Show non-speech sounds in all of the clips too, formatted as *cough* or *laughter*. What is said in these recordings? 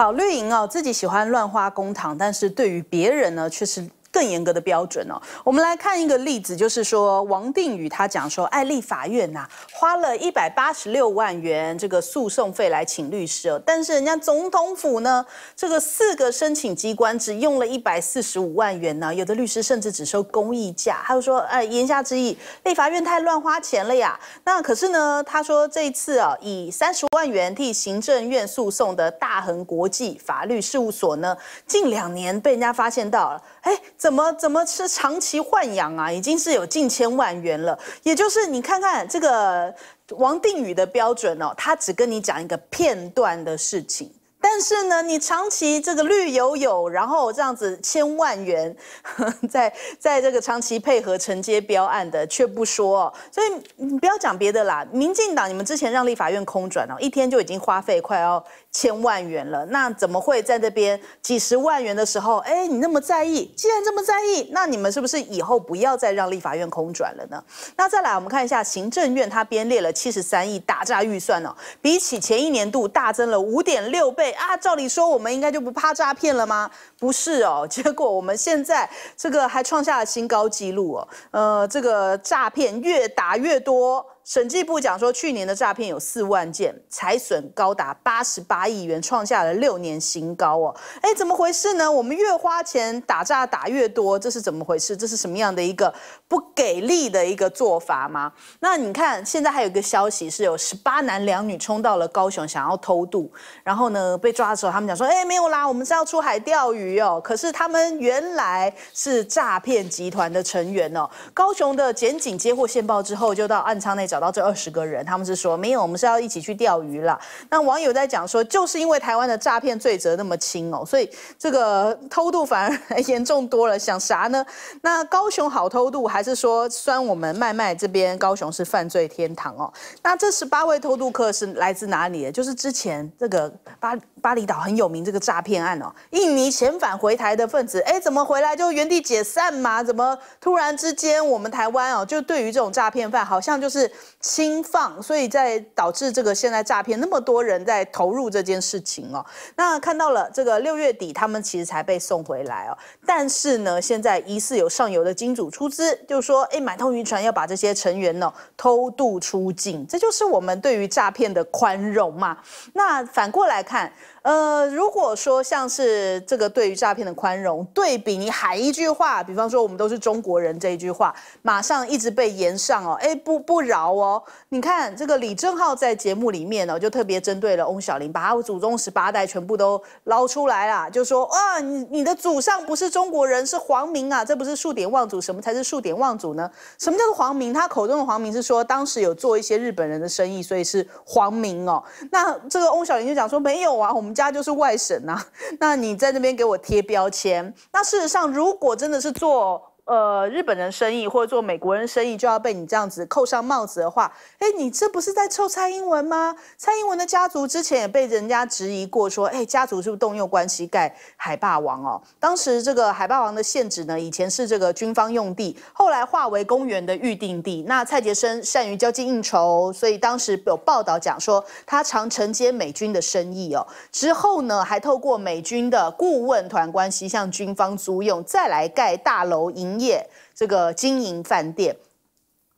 好，绿营哦，自己喜欢乱花公堂，但是对于别人呢，却是。更严格的标准哦。我们来看一个例子，就是说王定宇他讲说，哎，立法院呐，花了一百八十六万元这个诉讼费来请律师，但是人家总统府呢，这个四个申请机关只用了一百四十五万元呢，有的律师甚至只收公益价。他就说，哎，言下之意，立法院太乱花钱了呀。那可是呢，他说这次啊，以三十万元替行政院诉讼的大恒国际法律事务所呢，近两年被人家发现到了。哎，怎么怎么是长期豢养啊？已经是有近千万元了，也就是你看看这个王定宇的标准哦，他只跟你讲一个片段的事情。但是呢，你长期这个绿油油，然后这样子千万元 *laughs* 在在这个长期配合承接标案的却不说，哦，所以你不要讲别的啦，民进党你们之前让立法院空转哦，一天就已经花费快要千万元了，那怎么会在这边几十万元的时候，哎，你那么在意？既然这么在意，那你们是不是以后不要再让立法院空转了呢？那再来，我们看一下行政院它编列了七十三亿打诈预算哦，比起前一年度大增了五点六倍。啊，照理说我们应该就不怕诈骗了吗？不是哦，*laughs* 结果我们现在这个还创下了新高纪录哦。呃，这个诈骗越打越多，审计部讲说去年的诈骗有四万件，财损高达八十八亿元，创下了六年新高哦。哎，怎么回事呢？我们越花钱打诈打越多，这是怎么回事？这是什么样的一个？不给力的一个做法吗？那你看，现在还有一个消息，是有十八男两女冲到了高雄，想要偷渡。然后呢，被抓的时候，他们讲说：“哎，没有啦，我们是要出海钓鱼哦。”可是他们原来是诈骗集团的成员哦。高雄的检警接获线报之后，就到暗仓内找到这二十个人。他们是说：“没有，我们是要一起去钓鱼啦。”那网友在讲说，就是因为台湾的诈骗罪责那么轻哦，所以这个偷渡反而 *laughs* 严重多了。想啥呢？那高雄好偷渡还？还是说，酸我们麦麦这边高雄是犯罪天堂哦？那这十八位偷渡客是来自哪里？就是之前这个八。巴厘岛很有名这个诈骗案哦，印尼遣返回台的分子，哎，怎么回来就原地解散嘛？怎么突然之间我们台湾哦，就对于这种诈骗犯好像就是轻放，所以在导致这个现在诈骗那么多人在投入这件事情哦。那看到了这个六月底他们其实才被送回来哦，但是呢，现在疑似有上游的金主出资，就说哎买通渔船要把这些成员哦偷渡出境，这就是我们对于诈骗的宽容嘛？那反过来看。呃，如果说像是这个对于诈骗的宽容，对比你喊一句话，比方说我们都是中国人这一句话，马上一直被延上哦，哎不不饶哦。你看这个李正浩在节目里面呢，就特别针对了翁小玲，把他祖宗十八代全部都捞出来啦，就说啊，你你的祖上不是中国人，是皇明啊，这不是数典忘祖，什么才是数典忘祖呢？什么叫做皇明？他口中的皇明是说当时有做一些日本人的生意，所以是皇明哦。那这个翁小玲就讲说没有啊，我们。家就是外省啊，*laughs* 那你在那边给我贴标签。那事实上，如果真的是做。呃，日本人生意或者做美国人生意就要被你这样子扣上帽子的话，哎，你这不是在臭蔡英文吗？蔡英文的家族之前也被人家质疑过，说哎，家族是不是动用关系盖海霸王哦？当时这个海霸王的限制呢，以前是这个军方用地，后来化为公园的预定地。那蔡杰生善于交际应酬，所以当时有报道讲说他常承接美军的生意哦。之后呢，还透过美军的顾问团关系向军方租用，再来盖大楼营。营业这个经营饭店，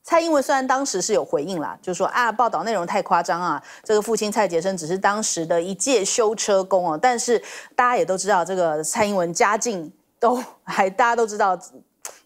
蔡英文虽然当时是有回应了，就说啊，报道内容太夸张啊，这个父亲蔡杰生只是当时的一介修车工哦，但是大家也都知道，这个蔡英文家境都 *laughs* 还，大家都知道。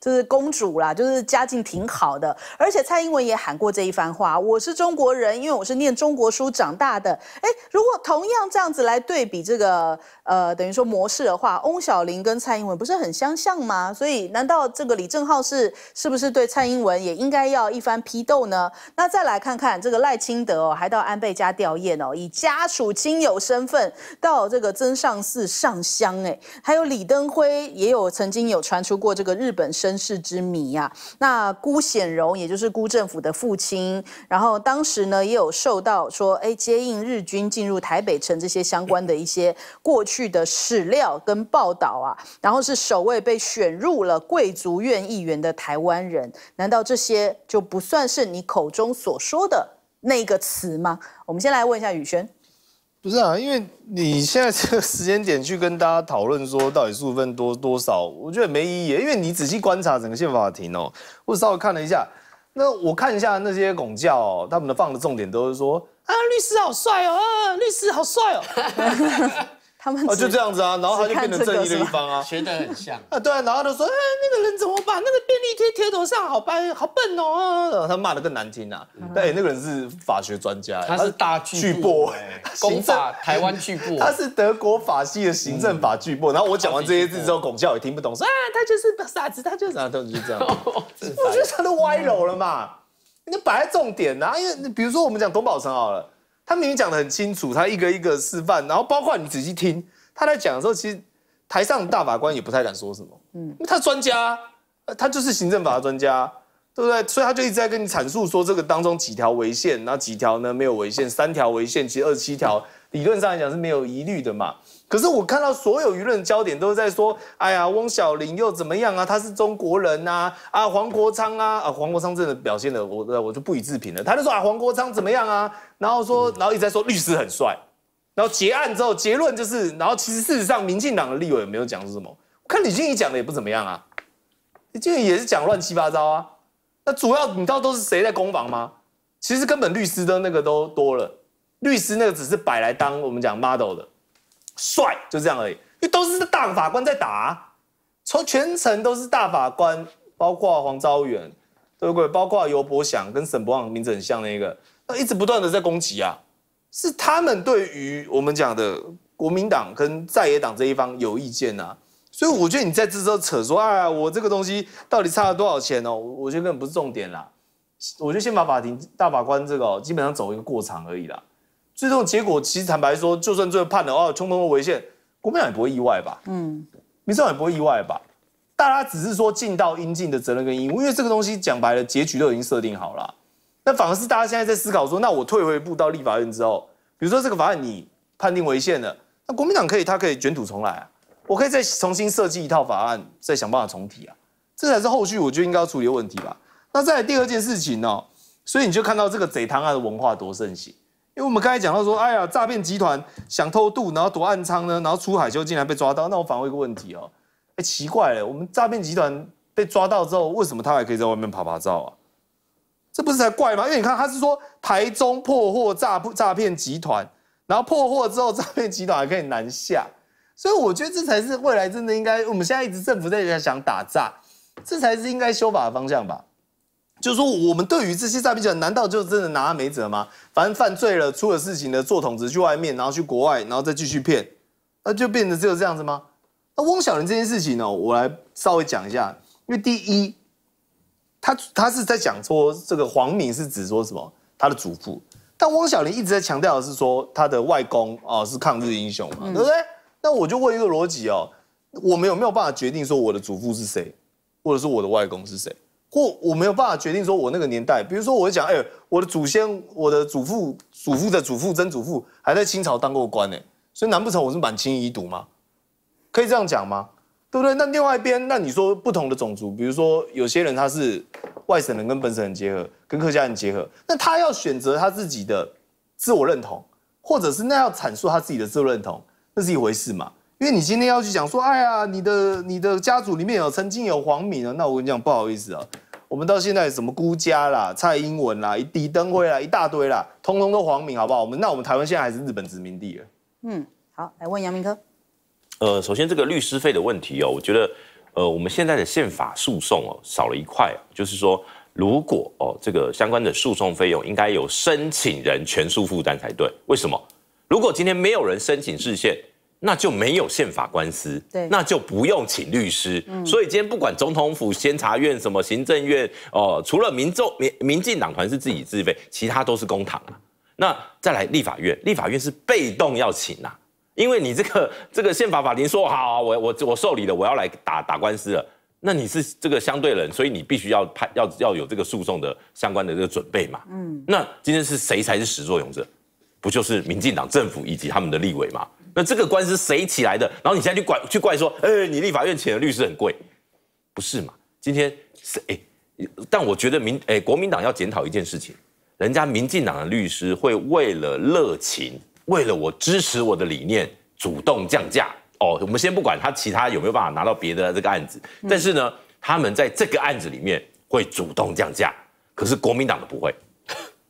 就是公主啦，就是家境挺好的，而且蔡英文也喊过这一番话，我是中国人，因为我是念中国书长大的。哎，如果同样这样子来对比这个，呃，等于说模式的话，翁小玲跟蔡英文不是很相像吗？所以，难道这个李正浩是是不是对蔡英文也应该要一番批斗呢？那再来看看这个赖清德哦，还到安倍家吊唁哦，以家属亲友身份到这个增上寺上香，哎，还有李登辉也有曾经有传出过这个日本。身世之谜呀，那辜显荣，也就是辜政府的父亲，然后当时呢也有受到说，哎，接应日军进入台北城这些相关的一些过去的史料跟报道啊，然后是首位被选入了贵族院议员的台湾人，难道这些就不算是你口中所说的那个词吗？我们先来问一下宇轩。不是啊，因为你现在这个时间点去跟大家讨论说到底数分多多少，我觉得没意义。因为你仔细观察整个宪法庭哦，我稍微看了一下，那我看一下那些拱教，他们的放的重点都是说啊，律师好帅哦，律师好帅哦。*laughs* 他们啊，就这样子啊，然后他就变成正义的一方啊，学得很像啊，对啊，然后他说，哎，那个人怎么把那个便利贴贴头上，好笨，好笨哦，然他骂得更难听啊，哎，那个人是法学专家，他是大巨巨播，哎，*laughs* 公法台湾巨播，*laughs* 他是德国法系的行政法巨播，然后我讲完这些字之后，巩教也听不懂，说啊，他就是傻子，他就是啊，他就这样，*laughs* 我觉得他都歪楼了嘛，你摆重点呐，因为比如说我们讲董宝成好了。他明明讲的很清楚，他一个一个示范，然后包括你仔细听他在讲的时候，其实台上大法官也不太敢说什么，嗯，他专家，他就是行政法专家，对不对？所以他就一直在跟你阐述说这个当中几条违宪，然后几条呢没有违宪，三条违宪，其实二十七条理论上来讲是没有疑虑的嘛。可是我看到所有舆论焦点都在说，哎呀，翁小玲又怎么样啊？他是中国人呐，啊，黄国昌啊，啊，黄国昌真的表现的，我我就不予置评了。他就说啊，黄国昌怎么样啊？然后说，然后一直在说律师很帅，然后结案之后结论就是，然后其实事实上，民进党的立委没有讲是什么，我看李俊义讲的也不怎么样啊，李俊义也是讲乱七八糟啊。那主要你知道都是谁在攻防吗？其实根本律师的那个都多了，律师那个只是摆来当我们讲 model 的。帅就这样而已，因为都是大法官在打，从全程都是大法官，包括黄昭远，对不对？包括尤波祥跟沈博朗名字很像那个，那一直不断的在攻击啊，是他们对于我们讲的国民党跟在野党这一方有意见啊。所以我觉得你在时候扯说啊，我这个东西到底差了多少钱哦，我觉得根本不是重点啦，我就先把法庭大法官这个基本上走一个过场而已啦。最终结果，其实坦白说，就算最后判了哦，冲突违宪，国民党也不会意外吧？嗯，民众也不会意外吧？大家只是说尽到应尽的责任跟义务，因为这个东西讲白了，结局都已经设定好了。那反而是大家现在在思考说，那我退回一步到立法院之后，比如说这个法案你判定违限了，那国民党可以，他可以卷土重来啊，我可以再重新设计一套法案，再想办法重提啊，这才是后续我觉得应该要处理的问题吧？那再来第二件事情呢，所以你就看到这个贼贪案的文化多盛行。因为我们刚才讲到说，哎呀，诈骗集团想偷渡，然后躲暗仓呢，然后出海就竟然被抓到。那我反问一个问题哦，哎，奇怪了，我们诈骗集团被抓到之后，为什么他还可以在外面拍拍照啊？这不是才怪吗？因为你看他是说台中破获诈诈骗集团，然后破获之后，诈骗集团还可以南下，所以我觉得这才是未来真的应该，我们现在一直政府在想打诈，这才是应该修法的方向吧。就是说，我们对于这些诈骗者，难道就真的拿他没辙吗？反正犯罪了，出了事情了，坐桶子去外面，然后去国外，然后再继续骗，那就变得只有这样子吗？那汪小玲这件事情呢，我来稍微讲一下，因为第一，他他是在讲说这个黄敏是指说什么他的祖父，但汪小玲一直在强调的是说他的外公哦是抗日英雄，对不对？那我就问一个逻辑哦，我们有没有办法决定说我的祖父是谁，或者说我的外公是谁？或我没有办法决定说，我那个年代，比如说，我讲，哎，我的祖先，我的祖父，祖父的祖父，曾祖父还在清朝当过官呢，所以难不成我是满清遗毒吗？可以这样讲吗？对不对？那另外一边，那你说不同的种族，比如说有些人他是外省人跟本省人结合，跟客家人结合，那他要选择他自己的自我认同，或者是那要阐述他自己的自我认同，那是一回事嘛？因为你今天要去讲说，哎呀，你的你的家族里面有曾经有皇民啊，那我跟你讲，不好意思啊，我们到现在什么孤家啦、蔡英文啦、李登辉啦，一大堆啦，通通都皇民，好不好？我们那我们台湾现在还是日本殖民地了。嗯，好，来问杨明哥。呃，首先这个律师费的问题哦，我觉得，呃，我们现在的宪法诉讼哦，少了一块，就是说，如果哦，这个相关的诉讼费用应该由申请人全数负担才对。为什么？如果今天没有人申请释宪？那就没有宪法官司，对，那就不用请律师。嗯，所以今天不管总统府、监察院、什么行政院，哦，除了民众民民进党团是自己自费，其他都是公堂啊。那再来立法院，立法院是被动要请啊，因为你这个这个宪法法庭说好，我我我受理了，我要来打打官司了，那你是这个相对人，所以你必须要派要要有这个诉讼的相关的这个准备嘛。嗯，那今天是谁才是始作俑者？不就是民进党政府以及他们的立委嘛？那这个官司谁起来的？然后你现在去怪去怪说，哎，你立法院请的律师很贵，不是嘛？今天谁？但我觉得民哎国民党要检讨一件事情，人家民进党的律师会为了热情，为了我支持我的理念，主动降价。哦，我们先不管他其他有没有办法拿到别的这个案子，但是呢，他们在这个案子里面会主动降价，可是国民党的不会。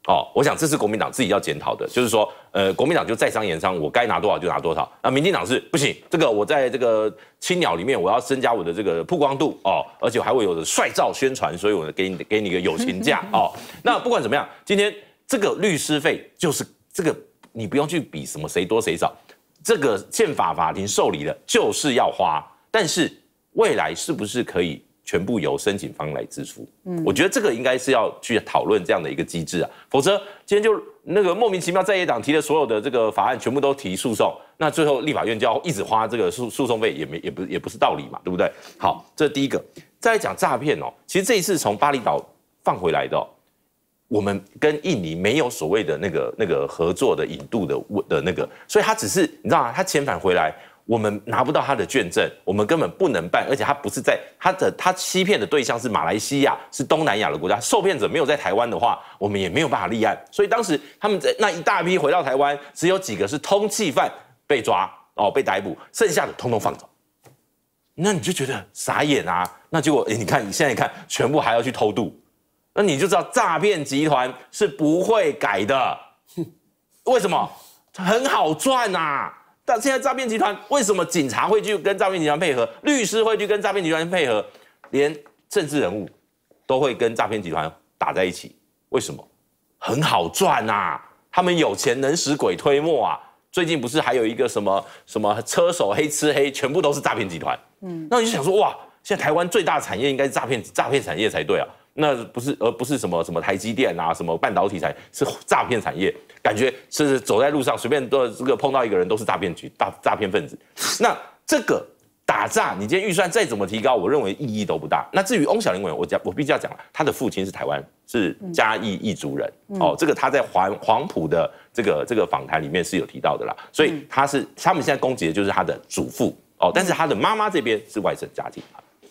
哦，我想这是国民党自己要检讨的，就是说，呃，国民党就在商言商，我该拿多少就拿多少。那民进党是不行，这个我在这个青鸟里面，我要增加我的这个曝光度哦，而且还会有的帅照宣传，所以我给你给你一个友情价哦。那不管怎么样，今天这个律师费就是这个，你不用去比什么谁多谁少，这个宪法法庭受理的就是要花，但是未来是不是可以？全部由申请方来支付。嗯，我觉得这个应该是要去讨论这样的一个机制啊，否则今天就那个莫名其妙在野党提的所有的这个法案全部都提诉讼，那最后立法院就要一直花这个诉诉讼费，也没也不也不是道理嘛，对不对？好，这是第一个。再讲诈骗哦，其实这一次从巴厘岛放回来的，我们跟印尼没有所谓的那个那个合作的引渡的问的那个，所以他只是你知道吗？他遣返回来。我们拿不到他的卷证，我们根本不能办，而且他不是在他的他欺骗的对象是马来西亚，是东南亚的国家，受骗者没有在台湾的话，我们也没有办法立案。所以当时他们在那一大批回到台湾，只有几个是通缉犯被抓哦被逮捕，剩下的通通放走。那你就觉得傻眼啊？那结果诶你看你现在看，全部还要去偷渡，那你就知道诈骗集团是不会改的。为什么？很好赚啊！但现在诈骗集团为什么警察会去跟诈骗集团配合？律师会去跟诈骗集团配合？连政治人物都会跟诈骗集团打在一起？为什么？很好赚啊！他们有钱能使鬼推磨啊！最近不是还有一个什么什么车手黑吃黑，全部都是诈骗集团。嗯，那你就想说，哇，现在台湾最大产业应该是诈骗诈骗产业才对啊。那不是，而不是什么什么台积电啊，什么半导体业是诈骗产业，感觉是走在路上随便都这个碰到一个人都是诈骗局，大诈骗分子。那这个打诈，你今天预算再怎么提高，我认为意义都不大。那至于翁小玲委员，我讲我必须要讲了，他的父亲是台湾是嘉义义族人，哦，这个他在黄黄埔的这个这个访谈里面是有提到的啦，所以他是他们现在攻击的就是他的祖父，哦，但是他的妈妈这边是外省家庭，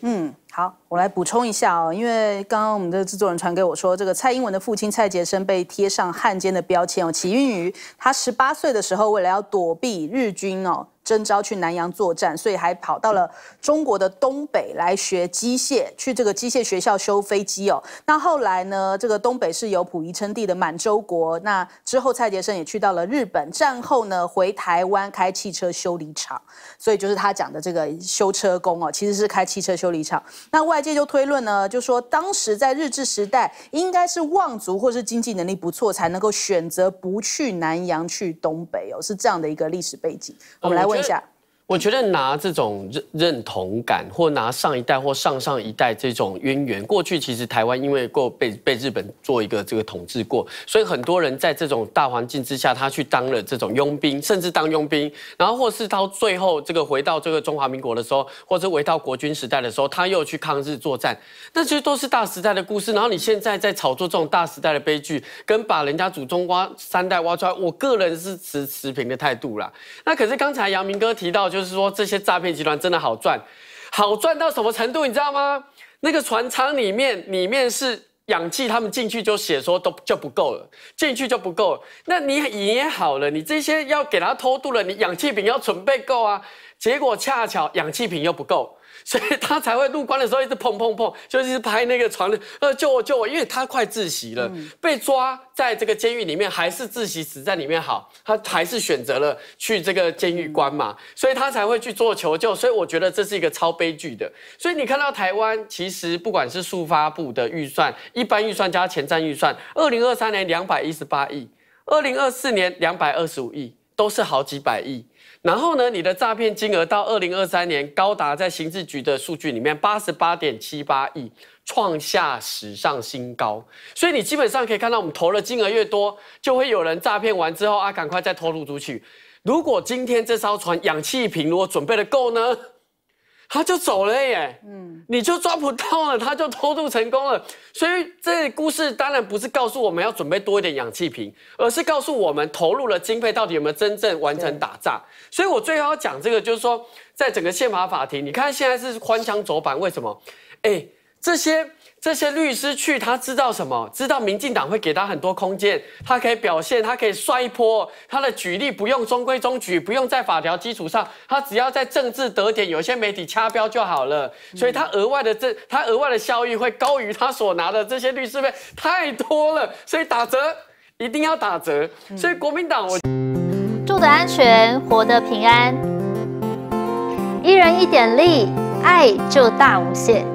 嗯。好，我来补充一下哦，因为刚刚我们的制作人传给我说，这个蔡英文的父亲蔡杰生被贴上汉奸的标签哦。起因于他十八岁的时候，为了要躲避日军哦征召去南洋作战，所以还跑到了中国的东北来学机械，去这个机械学校修飞机哦。那后来呢，这个东北是由溥仪称帝的满洲国，那之后蔡杰生也去到了日本，战后呢回台湾开汽车修理厂，所以就是他讲的这个修车工哦，其实是开汽车修理厂。那外界就推论呢，就说当时在日治时代，应该是望族或是经济能力不错，才能够选择不去南洋，去东北哦，是这样的一个历史背景。我们来问一下。我觉得拿这种认认同感，或拿上一代或上上一代这种渊源，过去其实台湾因为过被被日本做一个这个统治过，所以很多人在这种大环境之下，他去当了这种佣兵，甚至当佣兵，然后或是到最后这个回到这个中华民国的时候，或者回到国军时代的时候，他又去抗日作战，那就都是大时代的故事。然后你现在在炒作这种大时代的悲剧，跟把人家祖宗挖三代挖出来，我个人是持持平的态度啦。那可是刚才杨明哥提到。就是说，这些诈骗集团真的好赚，好赚到什么程度，你知道吗？那个船舱里面，里面是氧气，他们进去就写说都就不够了，进去就不够。那你也好了，你这些要给他偷渡了，你氧气瓶要准备够啊。结果恰巧氧气瓶又不够。所以他才会入关的时候一直砰砰砰，就是拍那个床的，呃，救我救我，因为他快窒息了。被抓在这个监狱里面，还是窒息死在里面好，他还是选择了去这个监狱关嘛，所以他才会去做求救。所以我觉得这是一个超悲剧的。所以你看到台湾其实不管是数发布的预算，一般预算加前瞻预算，二零二三年两百一十八亿，二零二四年两百二十五亿，都是好几百亿。然后呢？你的诈骗金额到二零二三年高达在行事局的数据里面八十八点七八亿，创下史上新高。所以你基本上可以看到，我们投的金额越多，就会有人诈骗完之后啊，赶快再透露出去。如果今天这艘船氧气瓶如果准备的够呢？他就走了耶，嗯，你就抓不到了，他就偷渡成功了。所以这故事当然不是告诉我们要准备多一点氧气瓶，而是告诉我们投入了经费到底有没有真正完成打仗。所以我最后要讲这个，就是说，在整个宪法法庭，你看现在是宽枪走板，为什么？哎，这些。这些律师去，他知道什么？知道民进党会给他很多空间，他可以表现，他可以摔坡，他的举例不用中规中矩，不用在法条基础上，他只要在政治得点，有些媒体掐标就好了。所以他额外的这，他额外的效益会高于他所拿的这些律师费太多了，所以打折一定要打折。所以国民党，住得安全，活得平安，一人一点力，爱就大无限。